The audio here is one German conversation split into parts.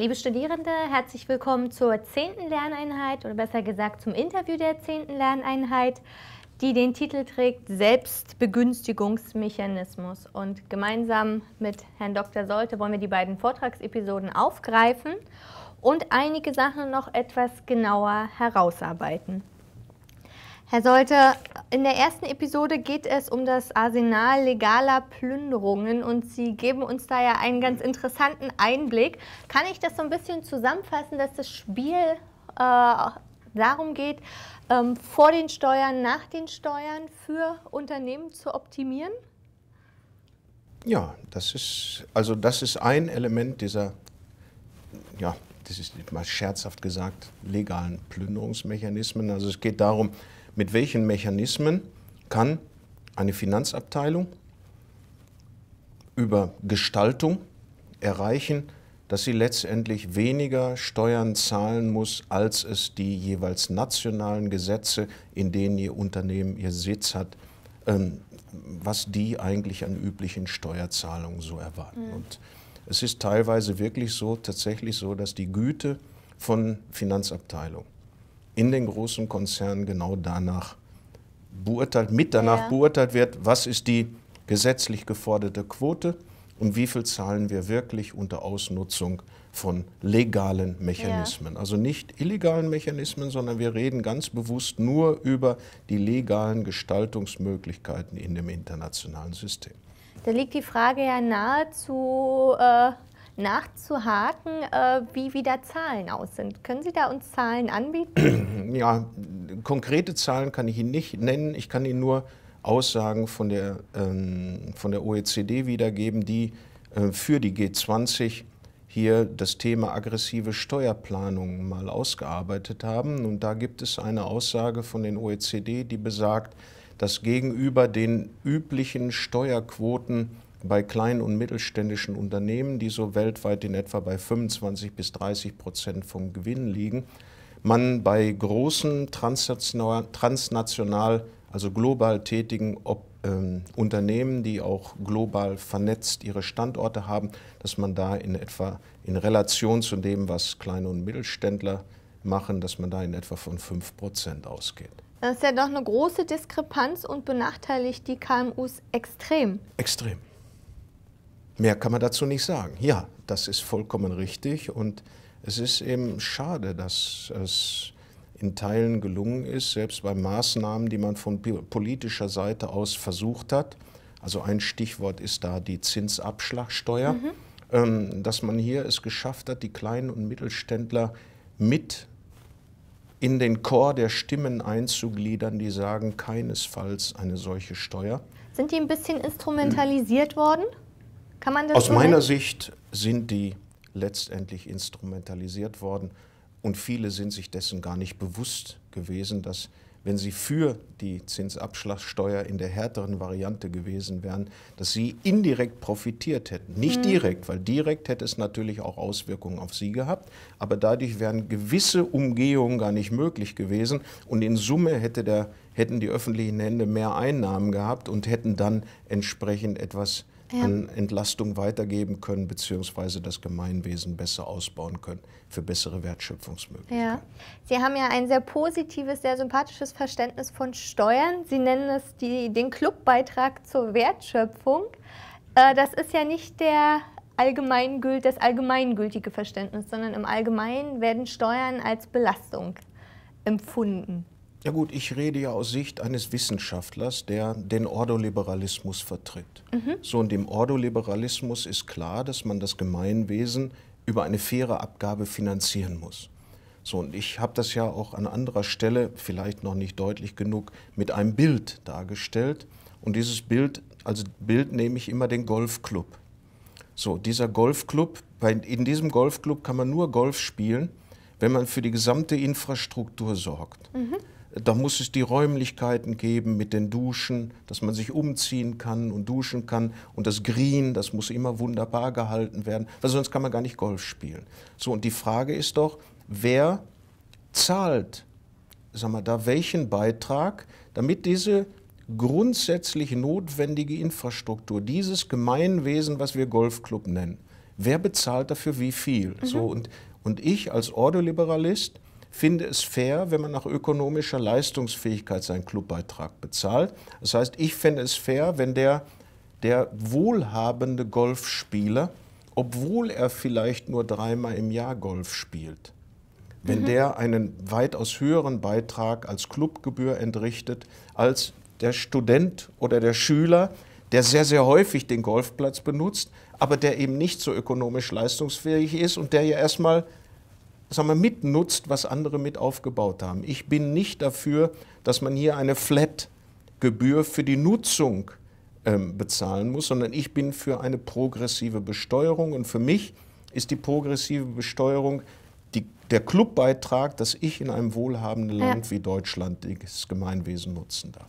Liebe Studierende, herzlich willkommen zur 10. Lerneinheit oder besser gesagt zum Interview der 10. Lerneinheit, die den Titel trägt Selbstbegünstigungsmechanismus. Und gemeinsam mit Herrn Dr. Solte wollen wir die beiden Vortragsepisoden aufgreifen und einige Sachen noch etwas genauer herausarbeiten. Herr Solte, in der ersten Episode geht es um das Arsenal legaler Plünderungen und Sie geben uns da ja einen ganz interessanten Einblick. Kann ich das so ein bisschen zusammenfassen, dass das Spiel äh, darum geht, ähm, vor den Steuern, nach den Steuern für Unternehmen zu optimieren? Ja, das ist, also das ist ein Element dieser, ja, das ist mal scherzhaft gesagt, legalen Plünderungsmechanismen. Also es geht darum, mit welchen Mechanismen kann eine Finanzabteilung über Gestaltung erreichen, dass sie letztendlich weniger Steuern zahlen muss, als es die jeweils nationalen Gesetze, in denen ihr Unternehmen ihr Sitz hat, ähm, was die eigentlich an üblichen Steuerzahlungen so erwarten. Mhm. Und es ist teilweise wirklich so, tatsächlich so, dass die Güte von Finanzabteilungen in den großen Konzernen genau danach beurteilt, mit danach ja. beurteilt wird, was ist die gesetzlich geforderte Quote und wie viel zahlen wir wirklich unter Ausnutzung von legalen Mechanismen. Ja. Also nicht illegalen Mechanismen, sondern wir reden ganz bewusst nur über die legalen Gestaltungsmöglichkeiten in dem internationalen System. Da liegt die Frage ja nahezu, äh, nachzuhaken, äh, wie wieder Zahlen aus sind. Können Sie da uns Zahlen anbieten? Ja, konkrete Zahlen kann ich Ihnen nicht nennen. Ich kann Ihnen nur Aussagen von der, ähm, von der OECD wiedergeben, die äh, für die G20 hier das Thema aggressive Steuerplanung mal ausgearbeitet haben. Und da gibt es eine Aussage von den OECD, die besagt, dass gegenüber den üblichen Steuerquoten bei kleinen und mittelständischen Unternehmen, die so weltweit in etwa bei 25 bis 30 Prozent vom Gewinn liegen, man bei großen transnational, transnational also global tätigen Ob, ähm, Unternehmen, die auch global vernetzt ihre Standorte haben, dass man da in etwa in Relation zu dem, was kleine und Mittelständler machen, dass man da in etwa von 5 Prozent ausgeht. Das ist ja doch eine große Diskrepanz und benachteiligt die KMUs extrem. Extrem. Mehr kann man dazu nicht sagen. Ja, das ist vollkommen richtig und es ist eben schade, dass es in Teilen gelungen ist, selbst bei Maßnahmen, die man von politischer Seite aus versucht hat. Also ein Stichwort ist da die Zinsabschlagsteuer, mhm. Ähm, dass man hier es geschafft hat, die kleinen und Mittelständler mit in den Chor der Stimmen einzugliedern, die sagen keinesfalls eine solche Steuer. Sind die ein bisschen instrumentalisiert worden? Kann man das Aus so meiner Sicht sind die letztendlich instrumentalisiert worden und viele sind sich dessen gar nicht bewusst gewesen, dass wenn sie für die Zinsabschlagssteuer in der härteren Variante gewesen wären, dass sie indirekt profitiert hätten. Nicht mhm. direkt, weil direkt hätte es natürlich auch Auswirkungen auf sie gehabt, aber dadurch wären gewisse Umgehungen gar nicht möglich gewesen und in Summe hätte der, hätten die öffentlichen Hände mehr Einnahmen gehabt und hätten dann entsprechend etwas ja. an Entlastung weitergeben können, beziehungsweise das Gemeinwesen besser ausbauen können für bessere Wertschöpfungsmöglichkeiten. Ja. Sie haben ja ein sehr positives, sehr sympathisches Verständnis von Steuern. Sie nennen es die, den Clubbeitrag zur Wertschöpfung. Äh, das ist ja nicht der allgemeingült, das allgemeingültige Verständnis, sondern im Allgemeinen werden Steuern als Belastung empfunden. Ja gut, ich rede ja aus Sicht eines Wissenschaftlers, der den Ordoliberalismus vertritt. Mhm. So und dem Ordoliberalismus ist klar, dass man das Gemeinwesen über eine faire Abgabe finanzieren muss. So, und ich habe das ja auch an anderer Stelle, vielleicht noch nicht deutlich genug, mit einem Bild dargestellt. Und dieses Bild, also Bild nehme ich immer den Golfclub. So, dieser Golfclub, in diesem Golfclub kann man nur Golf spielen, wenn man für die gesamte Infrastruktur sorgt. Mhm. Da muss es die Räumlichkeiten geben mit den Duschen, dass man sich umziehen kann und duschen kann. Und das Green, das muss immer wunderbar gehalten werden, weil sonst kann man gar nicht Golf spielen. So, und die Frage ist doch, wer zahlt, sagen wir da, welchen Beitrag, damit diese grundsätzlich notwendige Infrastruktur, dieses Gemeinwesen, was wir Golfclub nennen, wer bezahlt dafür wie viel? Mhm. So, und, und ich als Ordoliberalist finde es fair, wenn man nach ökonomischer Leistungsfähigkeit seinen Clubbeitrag bezahlt. Das heißt, ich fände es fair, wenn der, der wohlhabende Golfspieler, obwohl er vielleicht nur dreimal im Jahr Golf spielt, wenn mhm. der einen weitaus höheren Beitrag als Clubgebühr entrichtet, als der Student oder der Schüler, der sehr, sehr häufig den Golfplatz benutzt, aber der eben nicht so ökonomisch leistungsfähig ist und der ja erstmal sagen wir, mitnutzt, was andere mit aufgebaut haben. Ich bin nicht dafür, dass man hier eine Flat-Gebühr für die Nutzung ähm, bezahlen muss, sondern ich bin für eine progressive Besteuerung. Und für mich ist die progressive Besteuerung die, der Clubbeitrag, dass ich in einem wohlhabenden Land wie Deutschland das Gemeinwesen nutzen darf.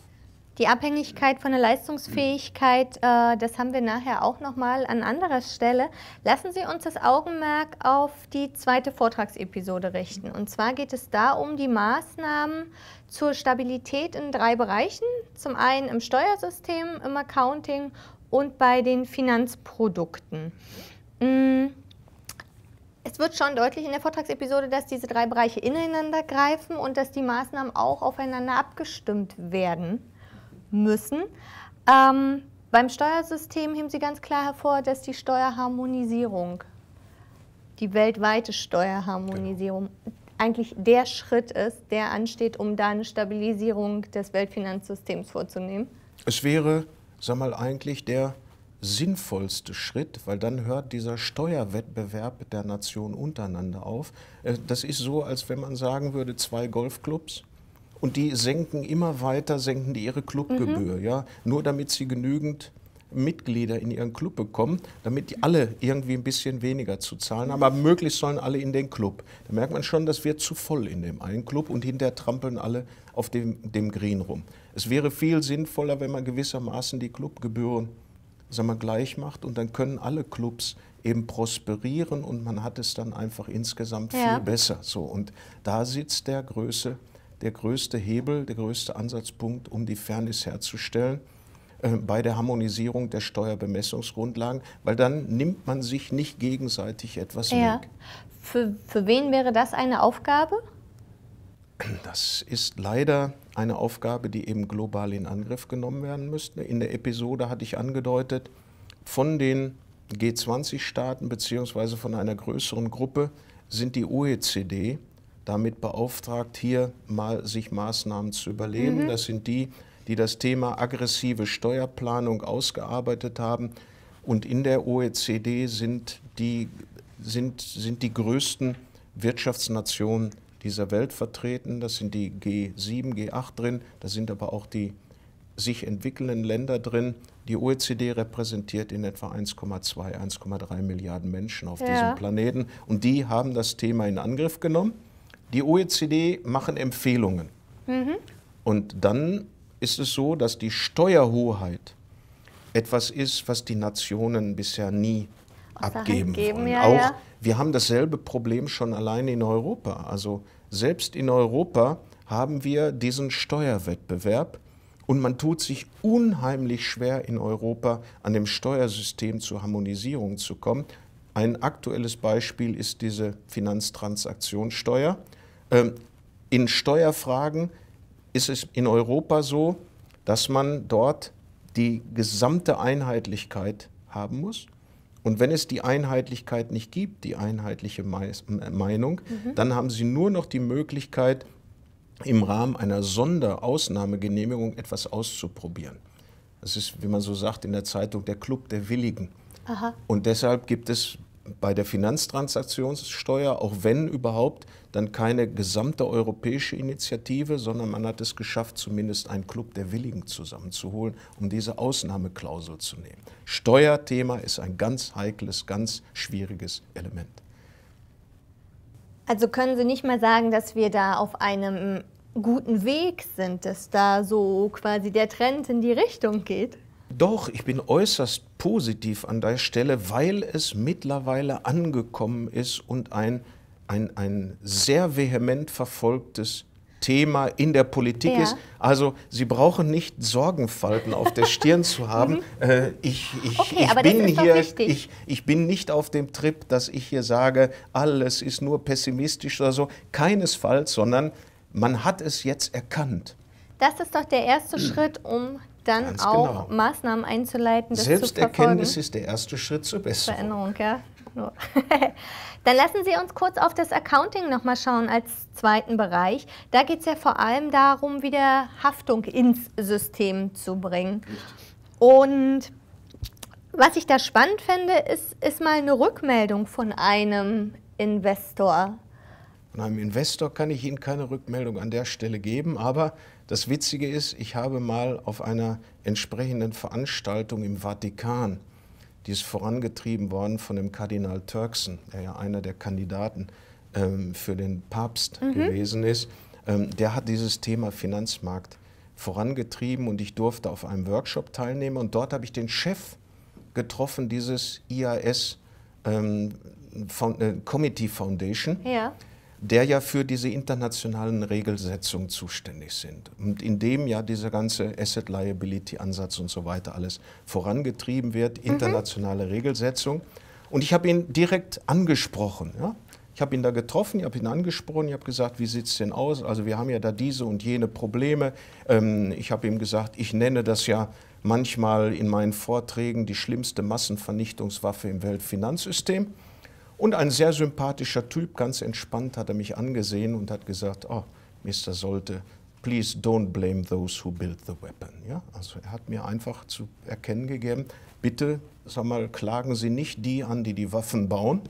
Die Abhängigkeit von der Leistungsfähigkeit, äh, das haben wir nachher auch nochmal an anderer Stelle. Lassen Sie uns das Augenmerk auf die zweite Vortragsepisode richten. Und zwar geht es da um die Maßnahmen zur Stabilität in drei Bereichen. Zum einen im Steuersystem, im Accounting und bei den Finanzprodukten. Mhm. Es wird schon deutlich in der Vortragsepisode, dass diese drei Bereiche ineinander greifen und dass die Maßnahmen auch aufeinander abgestimmt werden müssen. Ähm, beim Steuersystem heben Sie ganz klar hervor, dass die Steuerharmonisierung, die weltweite Steuerharmonisierung, genau. eigentlich der Schritt ist, der ansteht, um da eine Stabilisierung des Weltfinanzsystems vorzunehmen. Es wäre, sag mal, eigentlich der sinnvollste Schritt, weil dann hört dieser Steuerwettbewerb der Nationen untereinander auf. Äh, das ist so, als wenn man sagen würde, zwei Golfclubs und die senken immer weiter, senken die ihre Clubgebühr, mhm. ja, nur damit sie genügend Mitglieder in ihren Club bekommen, damit die alle irgendwie ein bisschen weniger zu zahlen haben. Aber möglichst sollen alle in den Club. Da merkt man schon, das wird zu voll in dem einen Club und hinterher trampeln alle auf dem, dem Green rum. Es wäre viel sinnvoller, wenn man gewissermaßen die Clubgebühren sagen wir, gleich macht und dann können alle Clubs eben prosperieren und man hat es dann einfach insgesamt ja. viel besser. So, und da sitzt der Größe der größte Hebel, der größte Ansatzpunkt, um die Fairness herzustellen äh, bei der Harmonisierung der Steuerbemessungsgrundlagen, weil dann nimmt man sich nicht gegenseitig etwas ja. weg. Für, für wen wäre das eine Aufgabe? Das ist leider eine Aufgabe, die eben global in Angriff genommen werden müsste. In der Episode hatte ich angedeutet, von den G20-Staaten beziehungsweise von einer größeren Gruppe sind die OECD, damit beauftragt, hier mal sich Maßnahmen zu überlegen. Mhm. Das sind die, die das Thema aggressive Steuerplanung ausgearbeitet haben. Und in der OECD sind die, sind, sind die größten Wirtschaftsnationen dieser Welt vertreten. Das sind die G7, G8 drin, da sind aber auch die sich entwickelnden Länder drin. Die OECD repräsentiert in etwa 1,2, 1,3 Milliarden Menschen auf ja. diesem Planeten. Und die haben das Thema in Angriff genommen. Die OECD machen Empfehlungen. Mhm. Und dann ist es so, dass die Steuerhoheit etwas ist, was die Nationen bisher nie abgeben wollen. Ja, auch, ja. Wir haben dasselbe Problem schon allein in Europa. Also selbst in Europa haben wir diesen Steuerwettbewerb und man tut sich unheimlich schwer in Europa an dem Steuersystem zur Harmonisierung zu kommen. Ein aktuelles Beispiel ist diese Finanztransaktionssteuer. Ähm, in Steuerfragen ist es in Europa so, dass man dort die gesamte Einheitlichkeit haben muss. Und wenn es die Einheitlichkeit nicht gibt, die einheitliche Meinung, mhm. dann haben Sie nur noch die Möglichkeit, im Rahmen einer Sonderausnahmegenehmigung etwas auszuprobieren. Das ist, wie man so sagt in der Zeitung, der Club der Willigen. Aha. Und deshalb gibt es bei der Finanztransaktionssteuer, auch wenn überhaupt, dann keine gesamte europäische Initiative, sondern man hat es geschafft, zumindest einen Club der Willigen zusammenzuholen, um diese Ausnahmeklausel zu nehmen. Steuerthema ist ein ganz heikles, ganz schwieriges Element. Also können Sie nicht mal sagen, dass wir da auf einem guten Weg sind, dass da so quasi der Trend in die Richtung geht? Doch, ich bin äußerst positiv an der Stelle, weil es mittlerweile angekommen ist und ein, ein, ein sehr vehement verfolgtes Thema in der Politik ja. ist. Also Sie brauchen nicht Sorgenfalten auf der Stirn zu haben. Mhm. Äh, ich, bin hier, ich, bin nicht auf dem Trip, dass ich hier sage, alles ist nur pessimistisch oder so. Keinesfalls, sondern man hat es jetzt erkannt. Das ist doch der erste Schritt, um dann Ganz auch genau. Maßnahmen einzuleiten, das Selbsterkenntnis ist der erste Schritt zur Besserung. Veränderung, ja. Dann lassen Sie uns kurz auf das Accounting nochmal schauen als zweiten Bereich. Da geht es ja vor allem darum, wieder Haftung ins System zu bringen. Und was ich da spannend finde, ist, ist mal eine Rückmeldung von einem Investor. Von einem Investor kann ich Ihnen keine Rückmeldung an der Stelle geben, aber das Witzige ist, ich habe mal auf einer entsprechenden Veranstaltung im Vatikan, die ist vorangetrieben worden von dem Kardinal Turkson, der ja einer der Kandidaten ähm, für den Papst mhm. gewesen ist, ähm, der hat dieses Thema Finanzmarkt vorangetrieben und ich durfte auf einem Workshop teilnehmen und dort habe ich den Chef getroffen, dieses IAS ähm, Found äh, Committee Foundation. Ja der ja für diese internationalen Regelsetzungen zuständig sind und in dem ja dieser ganze Asset Liability Ansatz und so weiter alles vorangetrieben wird, mhm. internationale mhm. Regelsetzung. Und ich habe ihn direkt angesprochen. Ja? Ich habe ihn da getroffen, ich habe ihn angesprochen, ich habe gesagt, wie sieht es denn aus? Also wir haben ja da diese und jene Probleme. Ähm, ich habe ihm gesagt, ich nenne das ja manchmal in meinen Vorträgen die schlimmste Massenvernichtungswaffe im Weltfinanzsystem. Und ein sehr sympathischer Typ, ganz entspannt, hat er mich angesehen und hat gesagt, oh, ah, Mr. Solte, please don't blame those who built the weapon. Ja? Also er hat mir einfach zu erkennen gegeben, bitte, sag mal, klagen Sie nicht die an, die die Waffen bauen,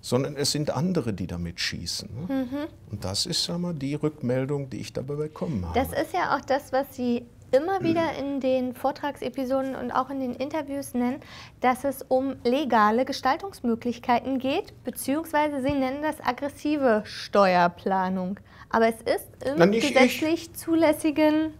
sondern es sind andere, die damit schießen. Mhm. Und das ist sag mal, die Rückmeldung, die ich dabei bekommen habe. Das ist ja auch das, was Sie immer mhm. wieder in den Vortragsepisoden und auch in den Interviews nennen, dass es um legale Gestaltungsmöglichkeiten geht, beziehungsweise sie nennen das aggressive Steuerplanung. Aber es ist im Nein, gesetzlich ich. zulässigen.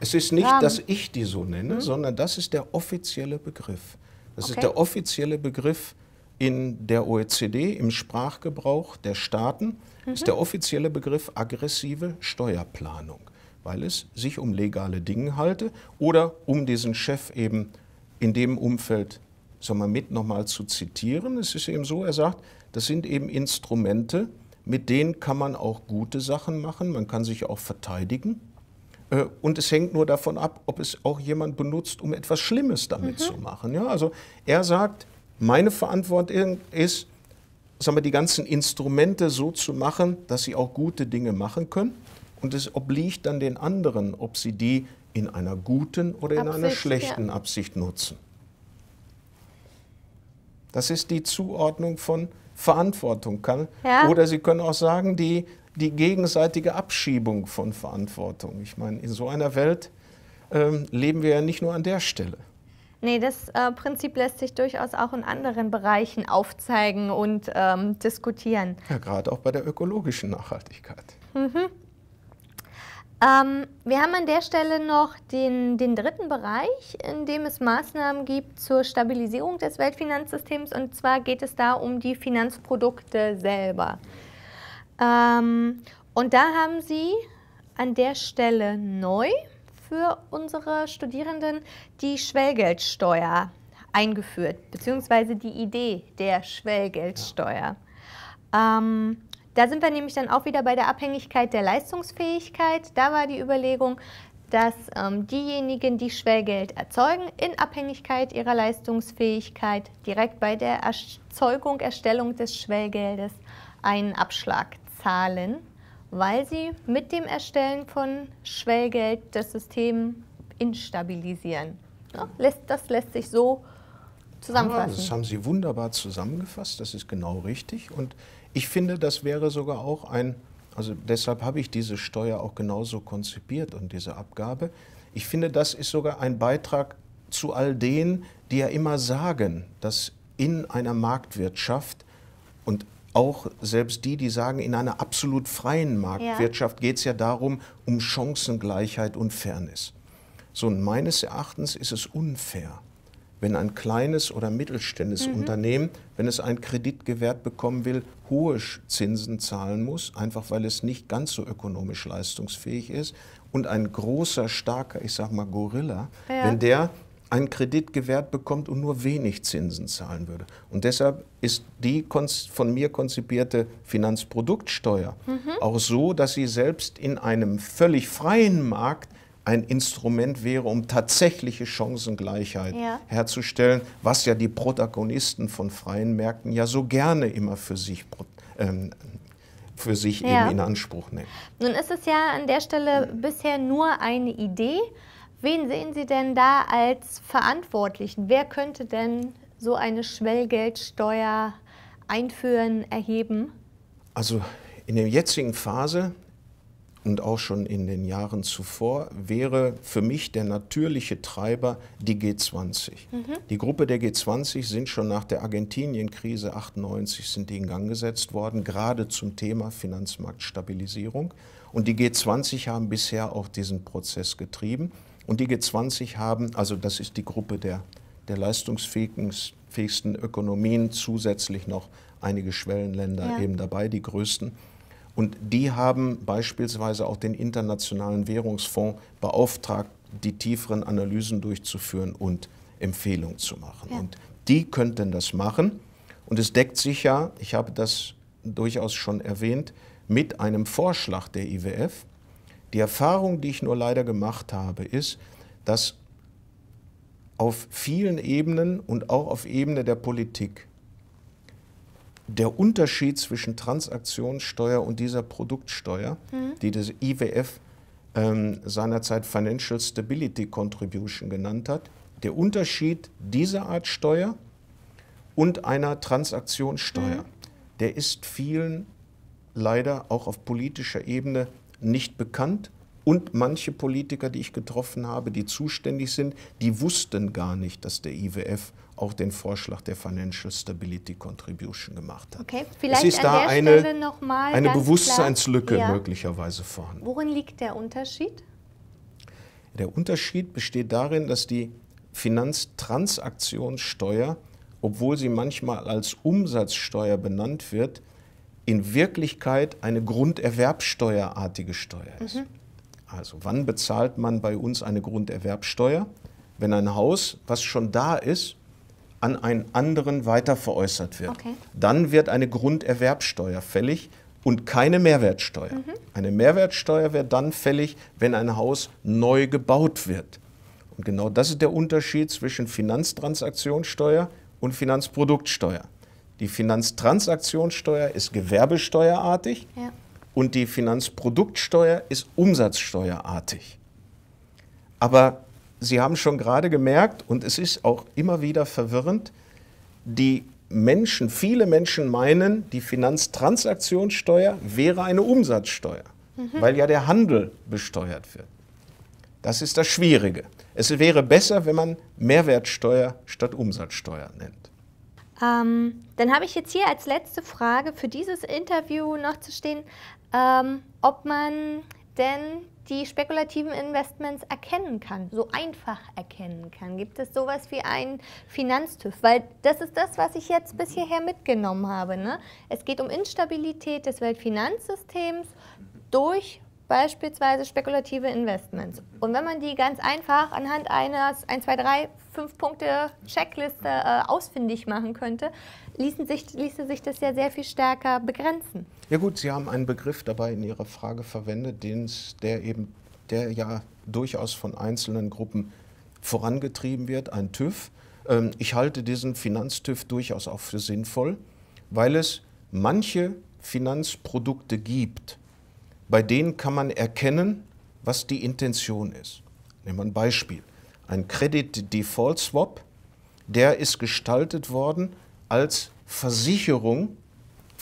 Es ist nicht, Rahmen. dass ich die so nenne, mhm. sondern das ist der offizielle Begriff. Das okay. ist der offizielle Begriff in der OECD, im Sprachgebrauch der Staaten, mhm. ist der offizielle Begriff aggressive Steuerplanung weil es sich um legale Dinge halte oder um diesen Chef eben in dem Umfeld sagen wir, mit nochmal zu zitieren. Es ist eben so, er sagt, das sind eben Instrumente, mit denen kann man auch gute Sachen machen, man kann sich auch verteidigen. Äh, und es hängt nur davon ab, ob es auch jemand benutzt, um etwas Schlimmes damit mhm. zu machen. Ja, also er sagt, meine Verantwortung ist, sagen wir, die ganzen Instrumente so zu machen, dass sie auch gute Dinge machen können. Und es obliegt dann den anderen, ob sie die in einer guten oder in einer schlechten ja. Absicht nutzen. Das ist die Zuordnung von Verantwortung. ja. Oder Sie können auch sagen, die, die gegenseitige Abschiebung von Verantwortung. Ich meine, in so einer Welt ähm, leben wir ja nicht nur an der Stelle. Nee, das äh, Prinzip lässt sich durchaus auch in anderen Bereichen aufzeigen und ähm, diskutieren. Ja, gerade auch bei der ökologischen Nachhaltigkeit. Mhm. Ähm, wir haben an der Stelle noch den, den dritten Bereich, in dem es Maßnahmen gibt zur Stabilisierung des Weltfinanzsystems. Und zwar geht es da um die Finanzprodukte selber. Ähm, und da haben Sie an der Stelle neu für unsere Studierenden die Schwellgeldsteuer eingeführt, beziehungsweise die Idee der Schwellgeldsteuer. Ja. Ähm, da sind wir nämlich dann auch wieder bei der Abhängigkeit der Leistungsfähigkeit. Da war die Überlegung, dass ähm, diejenigen, die Schwellgeld erzeugen, in Abhängigkeit ihrer Leistungsfähigkeit direkt bei der Erzeugung, Erstellung des Schwellgeldes einen Abschlag zahlen, weil sie mit dem Erstellen von Schwellgeld das System instabilisieren. Ja, lässt, das lässt sich so zusammenfassen. Ja, das haben Sie wunderbar zusammengefasst, das ist genau richtig. Und ich finde, das wäre sogar auch ein, also deshalb habe ich diese Steuer auch genauso konzipiert und diese Abgabe. Ich finde, das ist sogar ein Beitrag zu all denen, die ja immer sagen, dass in einer Marktwirtschaft und auch selbst die, die sagen, in einer absolut freien Marktwirtschaft ja. geht es ja darum, um Chancengleichheit und Fairness. So, und meines Erachtens ist es unfair, wenn ein kleines oder mittelständisches mhm. Unternehmen, wenn es einen Kredit gewährt bekommen will, hohe Zinsen zahlen muss, einfach weil es nicht ganz so ökonomisch leistungsfähig ist. Und ein großer, starker, ich sag mal Gorilla, ja. wenn der einen Kredit gewährt bekommt und nur wenig Zinsen zahlen würde. Und deshalb ist die von mir konzipierte Finanzproduktsteuer mhm. auch so, dass sie selbst in einem völlig freien Markt ein Instrument wäre, um tatsächliche Chancengleichheit ja. herzustellen, was ja die Protagonisten von freien Märkten ja so gerne immer für sich, ähm, für sich ja. eben in Anspruch nehmen. Nun ist es ja an der Stelle mhm. bisher nur eine Idee. Wen sehen Sie denn da als Verantwortlichen? Wer könnte denn so eine Schwellgeldsteuer einführen, erheben? Also in der jetzigen Phase und auch schon in den Jahren zuvor, wäre für mich der natürliche Treiber die G20. Mhm. Die Gruppe der G20 sind schon nach der Argentinien-Krise 98 sind die in Gang gesetzt worden, gerade zum Thema Finanzmarktstabilisierung. Und die G20 haben bisher auch diesen Prozess getrieben. Und die G20 haben, also das ist die Gruppe der, der leistungsfähigsten Ökonomien, zusätzlich noch einige Schwellenländer ja. eben dabei, die größten und die haben beispielsweise auch den Internationalen Währungsfonds beauftragt, die tieferen Analysen durchzuführen und Empfehlungen zu machen. Ja. Und die könnten das machen. Und es deckt sich ja, ich habe das durchaus schon erwähnt, mit einem Vorschlag der IWF. Die Erfahrung, die ich nur leider gemacht habe, ist, dass auf vielen Ebenen und auch auf Ebene der Politik der Unterschied zwischen Transaktionssteuer und dieser Produktsteuer, mhm. die das IWF ähm, seinerzeit Financial Stability Contribution genannt hat, der Unterschied dieser Art Steuer und einer Transaktionssteuer, mhm. der ist vielen leider auch auf politischer Ebene nicht bekannt. Und manche Politiker, die ich getroffen habe, die zuständig sind, die wussten gar nicht, dass der IWF auch den Vorschlag der Financial Stability Contribution gemacht hat. Okay, vielleicht es ist da eine, eine Bewusstseinslücke ja. möglicherweise vorhanden. Worin liegt der Unterschied? Der Unterschied besteht darin, dass die Finanztransaktionssteuer, obwohl sie manchmal als Umsatzsteuer benannt wird, in Wirklichkeit eine Grunderwerbsteuerartige Steuer ist. Mhm. Also wann bezahlt man bei uns eine Grunderwerbsteuer? Wenn ein Haus, was schon da ist, an einen anderen weiterveräußert wird. Okay. Dann wird eine Grunderwerbsteuer fällig und keine Mehrwertsteuer. Mhm. Eine Mehrwertsteuer wird dann fällig, wenn ein Haus neu gebaut wird. Und genau das ist der Unterschied zwischen Finanztransaktionssteuer und Finanzproduktsteuer. Die Finanztransaktionssteuer ist gewerbesteuerartig ja. und die Finanzproduktsteuer ist umsatzsteuerartig. Aber Sie haben schon gerade gemerkt, und es ist auch immer wieder verwirrend, die Menschen, viele Menschen meinen, die Finanztransaktionssteuer wäre eine Umsatzsteuer, mhm. weil ja der Handel besteuert wird. Das ist das Schwierige. Es wäre besser, wenn man Mehrwertsteuer statt Umsatzsteuer nennt. Ähm, dann habe ich jetzt hier als letzte Frage für dieses Interview noch zu stehen, ähm, ob man denn die spekulativen Investments erkennen kann, so einfach erkennen kann. Gibt es sowas wie einen Finanztüff? Weil das ist das, was ich jetzt bis hierher mitgenommen habe. Ne? Es geht um Instabilität des Weltfinanzsystems durch beispielsweise spekulative Investments. Und wenn man die ganz einfach anhand einer 1, 2, 3, 5 Punkte Checkliste äh, ausfindig machen könnte, ließe sich, ließe sich das ja sehr viel stärker begrenzen. Ja gut, Sie haben einen Begriff dabei in Ihrer Frage verwendet, der eben, der ja durchaus von einzelnen Gruppen vorangetrieben wird, ein TÜV. Ähm, ich halte diesen Finanztüv durchaus auch für sinnvoll, weil es manche Finanzprodukte gibt, bei denen kann man erkennen, was die Intention ist. Nehmen wir ein Beispiel. Ein Credit Default Swap, der ist gestaltet worden als Versicherung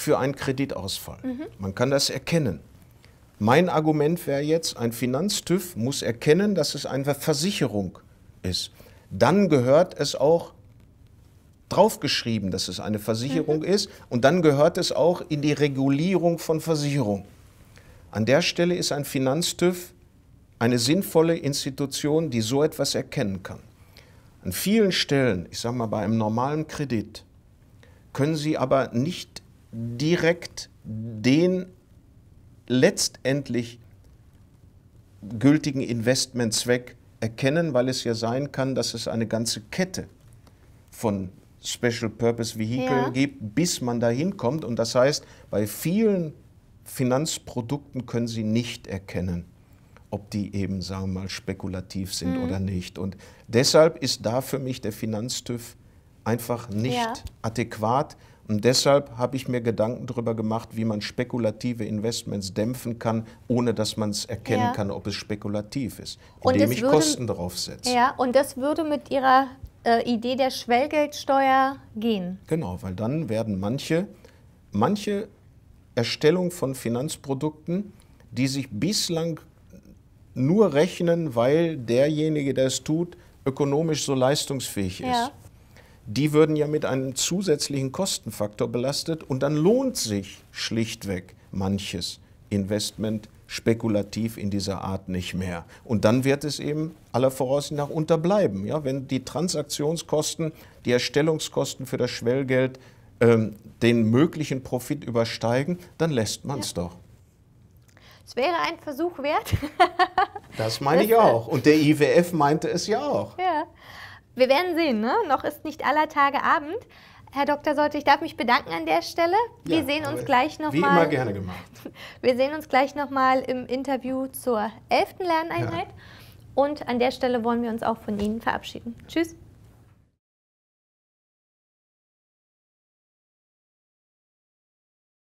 für einen Kreditausfall. Mhm. Man kann das erkennen. Mein Argument wäre jetzt, ein Finanztüv muss erkennen, dass es eine Versicherung ist. Dann gehört es auch draufgeschrieben, dass es eine Versicherung mhm. ist. Und dann gehört es auch in die Regulierung von Versicherung. An der Stelle ist ein Finanztüv eine sinnvolle Institution, die so etwas erkennen kann. An vielen Stellen, ich sage mal bei einem normalen Kredit, können Sie aber nicht direkt den letztendlich gültigen Investmentzweck erkennen, weil es ja sein kann, dass es eine ganze Kette von Special Purpose Vehicle ja. gibt, bis man dahin kommt. Und das heißt, bei vielen Finanzprodukten können Sie nicht erkennen, ob die eben, sagen wir mal, spekulativ sind mhm. oder nicht. Und deshalb ist da für mich der Finanztüv einfach nicht ja. adäquat, und deshalb habe ich mir Gedanken darüber gemacht, wie man spekulative Investments dämpfen kann, ohne dass man es erkennen ja. kann, ob es spekulativ ist, indem ich würde, Kosten darauf setze. Ja, und das würde mit Ihrer äh, Idee der Schwellgeldsteuer gehen. Genau, weil dann werden manche, manche Erstellung von Finanzprodukten, die sich bislang nur rechnen, weil derjenige, der es tut, ökonomisch so leistungsfähig ja. ist die würden ja mit einem zusätzlichen Kostenfaktor belastet und dann lohnt sich schlichtweg manches Investment spekulativ in dieser Art nicht mehr. Und dann wird es eben aller Voraussicht nach unterbleiben. Ja, wenn die Transaktionskosten, die Erstellungskosten für das Schwellgeld ähm, den möglichen Profit übersteigen, dann lässt man es ja. doch. Es wäre ein Versuch wert. das meine ich auch. Und der IWF meinte es ja auch. Ja. Wir werden sehen, ne? noch ist nicht aller Tage Abend. Herr Dr. Sollte, ich darf mich bedanken an der Stelle. Wir ja, sehen uns gleich nochmal. Wie mal, immer gerne gemacht. Wir sehen uns gleich nochmal im Interview zur 11. Lerneinheit. Ja. Und an der Stelle wollen wir uns auch von Ihnen verabschieden. Tschüss.